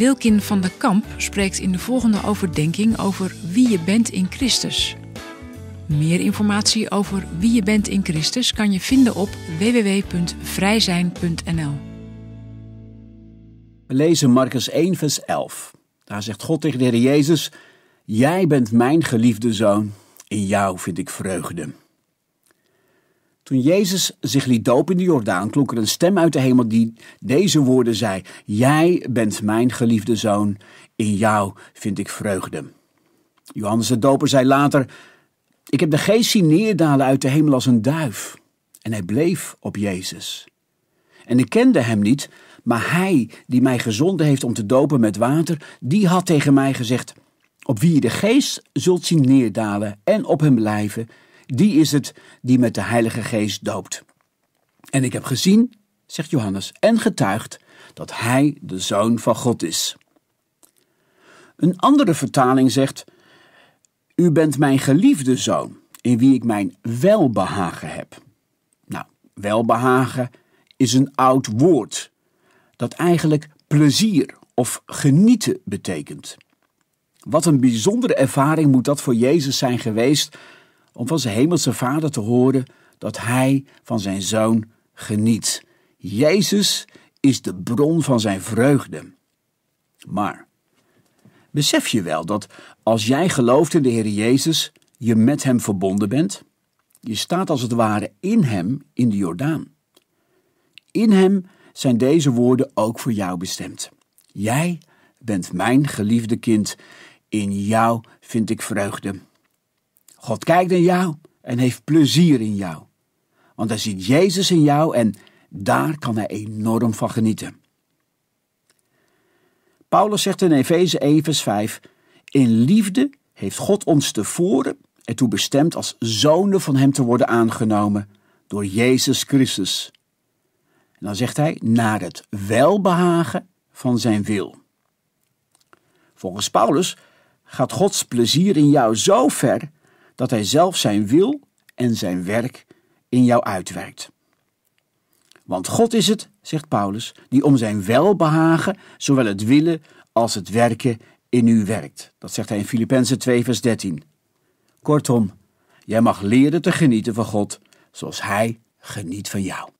Wilkin van der Kamp spreekt in de volgende overdenking over wie je bent in Christus. Meer informatie over wie je bent in Christus kan je vinden op www.vrijzijn.nl. We lezen Marcus 1, vers 11. Daar zegt God tegen de Heer Jezus: Jij bent mijn geliefde zoon, in jou vind ik vreugde. Toen Jezus zich liet dopen in de Jordaan, klonk er een stem uit de hemel die deze woorden zei: Jij bent mijn geliefde zoon, in jou vind ik vreugde. Johannes de Doper zei later: Ik heb de geest zien neerdalen uit de hemel als een duif. En hij bleef op Jezus. En ik kende hem niet, maar hij die mij gezonden heeft om te dopen met water, die had tegen mij gezegd: Op wie je de geest zult zien neerdalen en op hem blijven, die is het die met de Heilige Geest doopt. En ik heb gezien, zegt Johannes, en getuigd dat hij de zoon van God is. Een andere vertaling zegt: U bent mijn geliefde zoon, in wie ik mijn welbehagen heb. Nou, welbehagen is een oud woord dat eigenlijk plezier of genieten betekent. Wat een bijzondere ervaring moet dat voor Jezus zijn geweest om van zijn hemelse vader te horen dat hij van zijn zoon geniet. Jezus is de bron van zijn vreugde. Maar besef je wel dat als jij gelooft in de Heer Jezus, je met hem verbonden bent? Je staat als het ware in hem in de Jordaan. In hem zijn deze woorden ook voor jou bestemd. Jij bent mijn geliefde kind. In jou vind ik vreugde. God kijkt in jou en heeft plezier in jou. Want hij ziet Jezus in jou en daar kan hij enorm van genieten. Paulus zegt in Efeze 1, vers 5: In liefde heeft God ons tevoren ertoe bestemd als zonen van Hem te worden aangenomen door Jezus Christus. En dan zegt hij: naar het welbehagen van Zijn wil. Volgens Paulus gaat Gods plezier in jou zo ver dat Hij zelf zijn wil en zijn werk in jou uitwerkt. Want God is het, zegt Paulus, die om zijn welbehagen zowel het willen als het werken in u werkt. Dat zegt hij in Filippenzen 2, vers 13. Kortom, jij mag leren te genieten van God zoals Hij geniet van jou.